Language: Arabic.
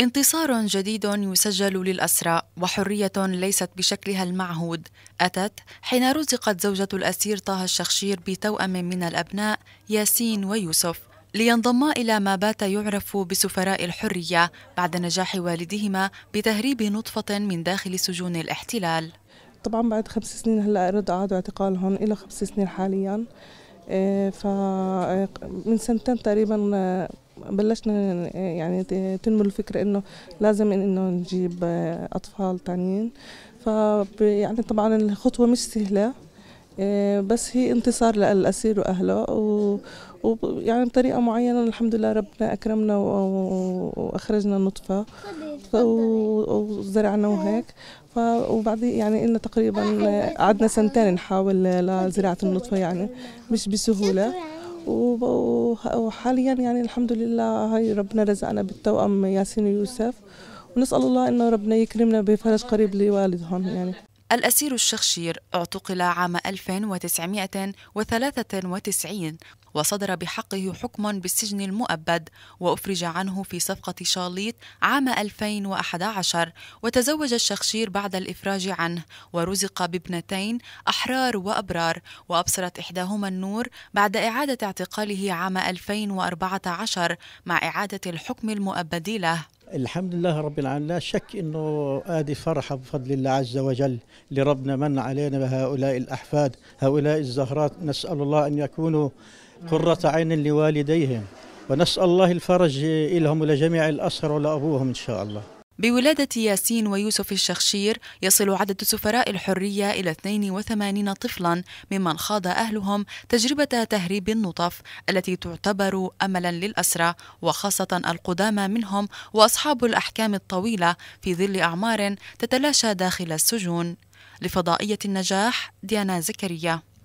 انتصار جديد يسجل للأسرى وحرية ليست بشكلها المعهود أتت حين رزقت زوجة الأسير طه الشخشير بتوأم من الأبناء ياسين ويوسف لينضما إلى ما بات يعرف بسفراء الحرية بعد نجاح والدهما بتهريب نطفة من داخل سجون الاحتلال طبعا بعد خمس سنين هلا رد أعادوا اعتقالهم إلى خمس سنين حاليا إيه، فمن إيه، سنتين تقريبا بلشنا يعني تنمو الفكره انه لازم انه نجيب آه، اطفال تانيين ف يعني طبعا الخطوه مش سهله آه، بس هي انتصار للأسير وأهله ويعني بطريقة معينة الحمد لله ربنا أكرمنا وأخرجنا نطفة وزرعنا وهيك وبعدين يعني إنه تقريبا آه، قعدنا سنتين نحاول لزراعة النطفة يعني مش بسهولة وحاليا يعني الحمد لله هاي ربنا رزقنا بالتوأم ياسين ويوسف ونسأل الله إنه ربنا يكرمنا بفرج قريب لوالدهم يعني الأسير الشخشير اعتقل عام 1993 وصدر بحقه حكم بالسجن المؤبد وأفرج عنه في صفقة شاليط عام 2011 وتزوج الشخشير بعد الإفراج عنه ورزق بابنتين أحرار وأبرار وأبصرت إحداهما النور بعد إعادة اعتقاله عام 2014 مع إعادة الحكم المؤبد له الحمد لله رب العالمين لا شك انه ادي فرحه بفضل الله عز وجل لربنا من علينا بهؤلاء الاحفاد هؤلاء الزهرات نسال الله ان يكونوا قره عين لوالديهم ونسال الله الفرج لهم ولجميع الاسر ولابوهم ان شاء الله بولادة ياسين ويوسف الشخشير يصل عدد سفراء الحرية إلى 82 طفلا ممن خاض أهلهم تجربة تهريب النطف التي تعتبر أملا للأسرى وخاصة القدامى منهم وأصحاب الأحكام الطويلة في ظل أعمار تتلاشى داخل السجون لفضائية النجاح ديانا زكريا